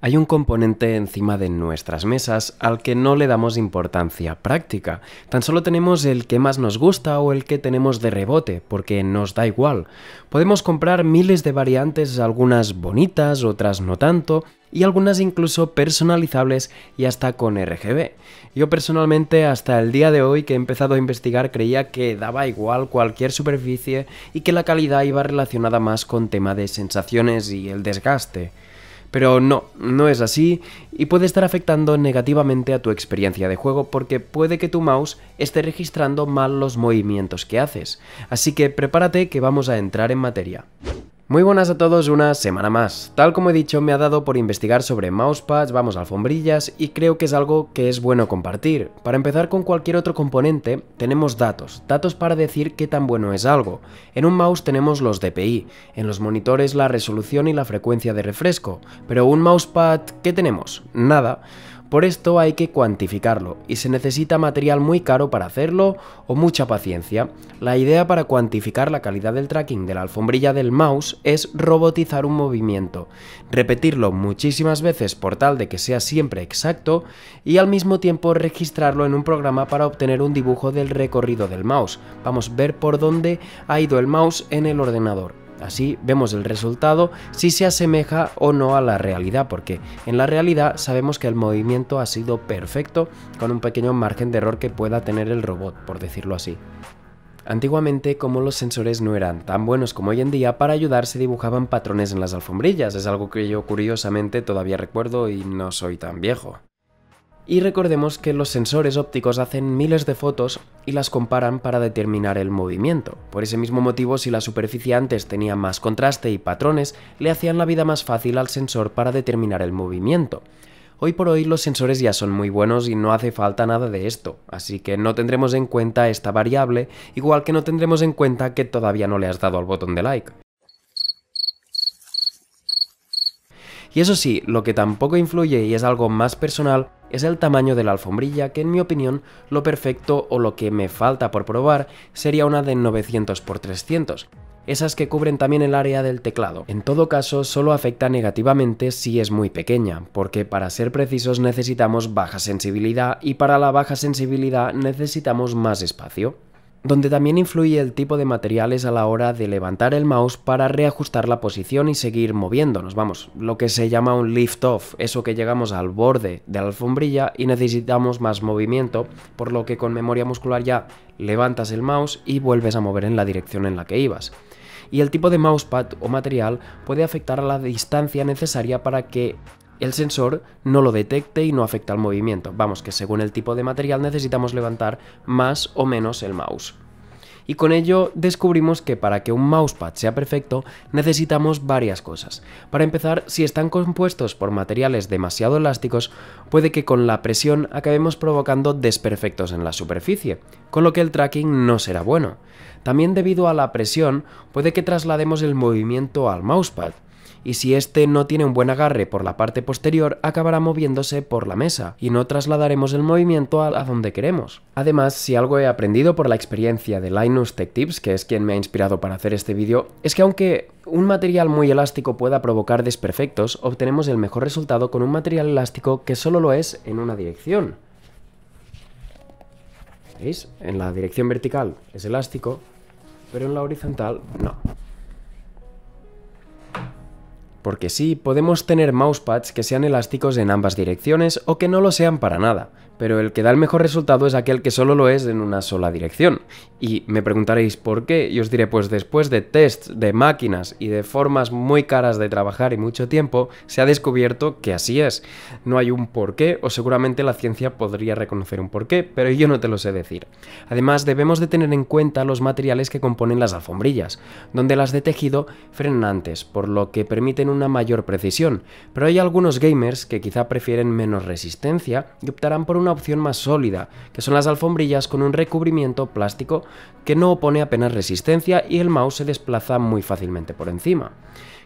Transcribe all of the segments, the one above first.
Hay un componente encima de nuestras mesas al que no le damos importancia práctica. Tan solo tenemos el que más nos gusta o el que tenemos de rebote, porque nos da igual. Podemos comprar miles de variantes, algunas bonitas, otras no tanto, y algunas incluso personalizables y hasta con RGB. Yo personalmente hasta el día de hoy que he empezado a investigar creía que daba igual cualquier superficie y que la calidad iba relacionada más con tema de sensaciones y el desgaste. Pero no, no es así y puede estar afectando negativamente a tu experiencia de juego porque puede que tu mouse esté registrando mal los movimientos que haces. Así que prepárate que vamos a entrar en materia. Muy buenas a todos, una semana más. Tal como he dicho, me ha dado por investigar sobre mousepads, vamos alfombrillas, y creo que es algo que es bueno compartir. Para empezar con cualquier otro componente, tenemos datos, datos para decir qué tan bueno es algo. En un mouse tenemos los DPI, en los monitores la resolución y la frecuencia de refresco, pero un mousepad, ¿qué tenemos? Nada. Por esto hay que cuantificarlo y se necesita material muy caro para hacerlo o mucha paciencia. La idea para cuantificar la calidad del tracking de la alfombrilla del mouse es robotizar un movimiento, repetirlo muchísimas veces por tal de que sea siempre exacto y al mismo tiempo registrarlo en un programa para obtener un dibujo del recorrido del mouse. Vamos a ver por dónde ha ido el mouse en el ordenador. Así vemos el resultado si se asemeja o no a la realidad, porque en la realidad sabemos que el movimiento ha sido perfecto con un pequeño margen de error que pueda tener el robot, por decirlo así. Antiguamente, como los sensores no eran tan buenos como hoy en día, para ayudar se dibujaban patrones en las alfombrillas, es algo que yo curiosamente todavía recuerdo y no soy tan viejo. Y recordemos que los sensores ópticos hacen miles de fotos y las comparan para determinar el movimiento. Por ese mismo motivo, si la superficie antes tenía más contraste y patrones, le hacían la vida más fácil al sensor para determinar el movimiento. Hoy por hoy los sensores ya son muy buenos y no hace falta nada de esto, así que no tendremos en cuenta esta variable, igual que no tendremos en cuenta que todavía no le has dado al botón de like. Y eso sí, lo que tampoco influye y es algo más personal es el tamaño de la alfombrilla, que en mi opinión lo perfecto o lo que me falta por probar sería una de 900x300, esas que cubren también el área del teclado. En todo caso, solo afecta negativamente si es muy pequeña, porque para ser precisos necesitamos baja sensibilidad y para la baja sensibilidad necesitamos más espacio donde también influye el tipo de materiales a la hora de levantar el mouse para reajustar la posición y seguir moviéndonos, vamos, lo que se llama un lift off, eso que llegamos al borde de la alfombrilla y necesitamos más movimiento, por lo que con memoria muscular ya levantas el mouse y vuelves a mover en la dirección en la que ibas. Y el tipo de mousepad o material puede afectar a la distancia necesaria para que el sensor no lo detecte y no afecta al movimiento. Vamos, que según el tipo de material necesitamos levantar más o menos el mouse. Y con ello descubrimos que para que un mousepad sea perfecto necesitamos varias cosas. Para empezar, si están compuestos por materiales demasiado elásticos, puede que con la presión acabemos provocando desperfectos en la superficie, con lo que el tracking no será bueno. También debido a la presión, puede que traslademos el movimiento al mousepad, y si éste no tiene un buen agarre por la parte posterior, acabará moviéndose por la mesa, y no trasladaremos el movimiento a, donde queremos. Además, si algo he aprendido por la experiencia de Linus Tech Tips, que es quien me ha inspirado para hacer este vídeo, es que aunque un material muy elástico pueda provocar desperfectos, obtenemos el mejor resultado con un material elástico que solo lo es en una dirección. ¿Veis? En la dirección vertical es elástico, pero en la horizontal no. Porque sí, podemos tener mousepads que sean elásticos en ambas direcciones o que no lo sean para nada, pero el que da el mejor resultado es aquel que solo lo es en una sola dirección. Y me preguntaréis por qué, y os diré pues después de tests de máquinas y de formas muy caras de trabajar y mucho tiempo, se ha descubierto que así es. No hay un porqué, o seguramente la ciencia podría reconocer un porqué, pero yo no te lo sé decir. Además, debemos de tener en cuenta los materiales que componen las alfombrillas, donde las de tejido frenan antes, por lo que permiten una mayor precisión, pero hay algunos gamers que quizá prefieren menos resistencia y optarán por una opción más sólida, que son las alfombrillas con un recubrimiento plástico que no opone apenas resistencia y el mouse se desplaza muy fácilmente por encima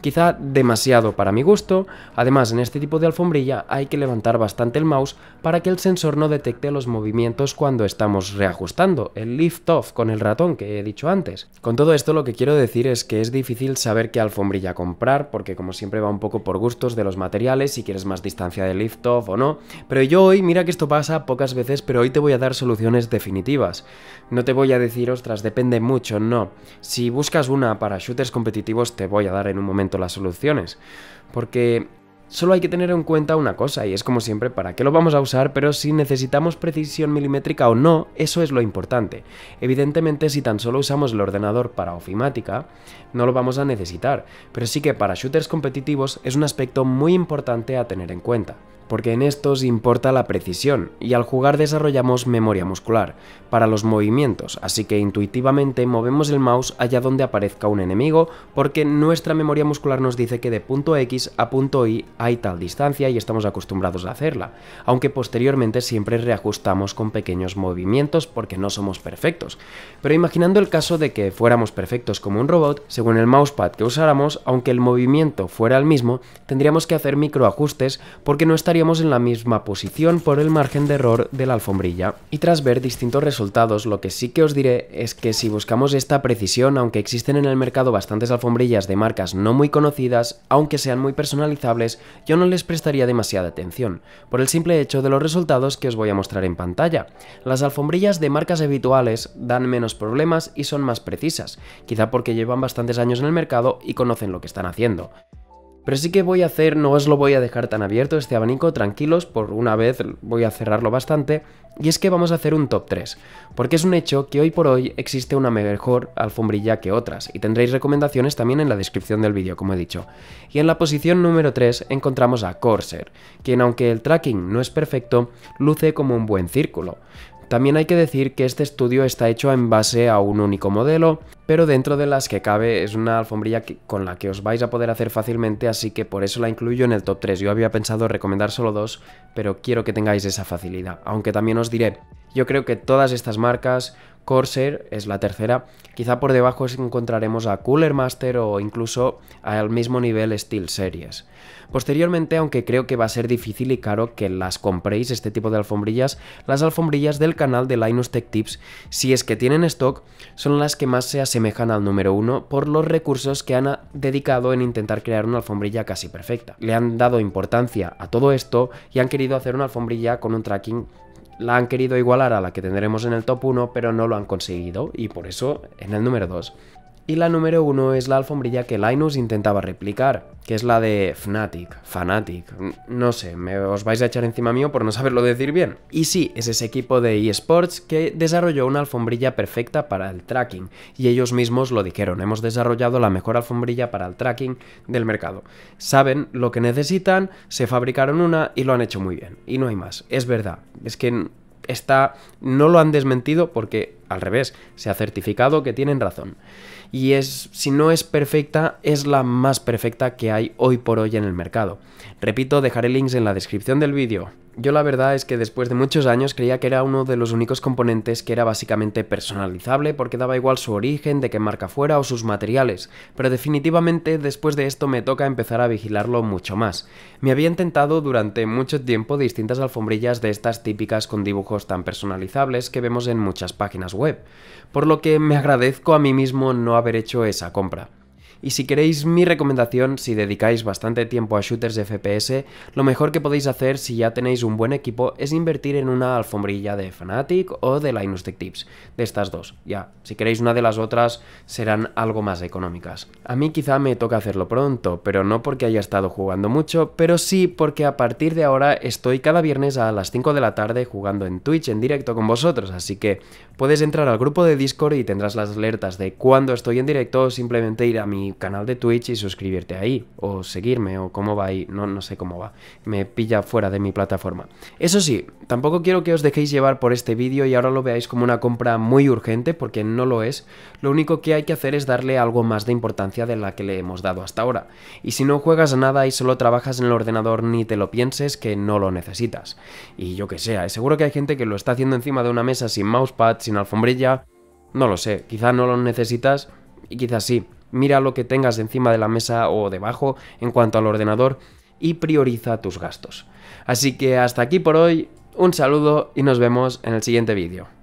quizá demasiado para mi gusto, además en este tipo de alfombrilla hay que levantar bastante el mouse para que el sensor no detecte los movimientos cuando estamos reajustando, el lift off con el ratón que he dicho antes. Con todo esto lo que quiero decir es que es difícil saber qué alfombrilla comprar, porque como siempre va un poco por gustos de los materiales, si quieres más distancia de lift off o no, pero yo hoy, mira que esto pasa pocas veces, pero hoy te voy a dar soluciones definitivas. No te voy a decir, ostras, depende mucho, no. Si buscas una para shooters competitivos te voy a dar en un momento las soluciones. Porque Solo hay que tener en cuenta una cosa, y es como siempre para qué lo vamos a usar, pero si necesitamos precisión milimétrica o no, eso es lo importante. Evidentemente, si tan solo usamos el ordenador para ofimática, no lo vamos a necesitar, pero sí que para shooters competitivos es un aspecto muy importante a tener en cuenta porque en estos importa la precisión, y al jugar desarrollamos memoria muscular, para los movimientos, así que intuitivamente movemos el mouse allá donde aparezca un enemigo, porque nuestra memoria muscular nos dice que de punto X a punto Y hay tal distancia y estamos acostumbrados a hacerla, aunque posteriormente siempre reajustamos con pequeños movimientos porque no somos perfectos. Pero imaginando el caso de que fuéramos perfectos como un robot, según el mousepad que usáramos, aunque el movimiento fuera el mismo, tendríamos que hacer microajustes porque no estaría en la misma posición por el margen de error de la alfombrilla. Y tras ver distintos resultados, lo que sí que os diré es que si buscamos esta precisión, aunque existen en el mercado bastantes alfombrillas de marcas no muy conocidas, aunque sean muy personalizables, yo no les prestaría demasiada atención, por el simple hecho de los resultados que os voy a mostrar en pantalla. Las alfombrillas de marcas habituales dan menos problemas y son más precisas, quizá porque llevan bastantes años en el mercado y conocen lo que están haciendo. Pero sí que voy a hacer, no os lo voy a dejar tan abierto este abanico, tranquilos, por una vez voy a cerrarlo bastante, y es que vamos a hacer un top 3, porque es un hecho que hoy por hoy existe una mejor alfombrilla que otras, y tendréis recomendaciones también en la descripción del vídeo, como he dicho. Y en la posición número 3 encontramos a Corsair, quien aunque el tracking no es perfecto, luce como un buen círculo. También hay que decir que este estudio está hecho en base a un único modelo, pero dentro de las que cabe es una alfombrilla con la que os vais a poder hacer fácilmente, así que por eso la incluyo en el top 3. Yo había pensado recomendar solo dos, pero quiero que tengáis esa facilidad, aunque también os diré, yo creo que todas estas marcas Corsair es la tercera. Quizá por debajo encontraremos a Cooler Master o incluso al mismo nivel Steel Series. Posteriormente, aunque creo que va a ser difícil y caro que las compréis este tipo de alfombrillas, las alfombrillas del canal de Linus Tech Tips, si es que tienen stock, son las que más se asemejan al número 1 por los recursos que han dedicado en intentar crear una alfombrilla casi perfecta. Le han dado importancia a todo esto y han querido hacer una alfombrilla con un tracking la han querido igualar a la que tendremos en el top 1, pero no lo han conseguido y por eso en el número 2. Y la número uno es la alfombrilla que Linus intentaba replicar, que es la de Fnatic, Fanatic, no sé, me os vais a echar encima mío por no saberlo decir bien. Y sí, es ese equipo de eSports que desarrolló una alfombrilla perfecta para el tracking, y ellos mismos lo dijeron, hemos desarrollado la mejor alfombrilla para el tracking del mercado. Saben lo que necesitan, se fabricaron una y lo han hecho muy bien, y no hay más, es verdad, es que está, no lo han desmentido porque, al revés, se ha certificado que tienen razón. Y es, si no es perfecta, es la más perfecta que hay hoy por hoy en el mercado. Repito, dejaré links en la descripción del vídeo. Yo la verdad es que después de muchos años creía que era uno de los únicos componentes que era básicamente personalizable porque daba igual su origen, de qué marca fuera o sus materiales, pero definitivamente después de esto me toca empezar a vigilarlo mucho más. Me había intentado durante mucho tiempo distintas alfombrillas de estas típicas con dibujos tan personalizables que vemos en muchas páginas web, por lo que me agradezco a mí mismo no haber hecho esa compra. Y si queréis mi recomendación, si dedicáis bastante tiempo a shooters de FPS, lo mejor que podéis hacer si ya tenéis un buen equipo es invertir en una alfombrilla de Fnatic o de Linus Tech Tips, de estas dos. Ya, si queréis una de las otras, serán algo más económicas. A mí quizá me toca hacerlo pronto, pero no porque haya estado jugando mucho, pero sí porque a partir de ahora estoy cada viernes a las 5 de la tarde jugando en Twitch en directo con vosotros, así que puedes entrar al grupo de Discord y tendrás las alertas de cuando estoy en directo o simplemente ir a mi canal de Twitch y suscribirte ahí, o seguirme, o cómo va ahí, no, no sé cómo va, me pilla fuera de mi plataforma. Eso sí, tampoco quiero que os dejéis llevar por este vídeo y ahora lo veáis como una compra muy urgente, porque no lo es, lo único que hay que hacer es darle algo más de importancia de la que le hemos dado hasta ahora. Y si no juegas nada y solo trabajas en el ordenador ni te lo pienses que no lo necesitas. Y yo que sea, ¿eh? seguro que hay gente que lo está haciendo encima de una mesa sin mousepad, sin alfombrilla no lo sé, quizás no lo necesitas y quizás sí mira lo que tengas encima de la mesa o debajo en cuanto al ordenador y prioriza tus gastos. Así que hasta aquí por hoy, un saludo y nos vemos en el siguiente vídeo.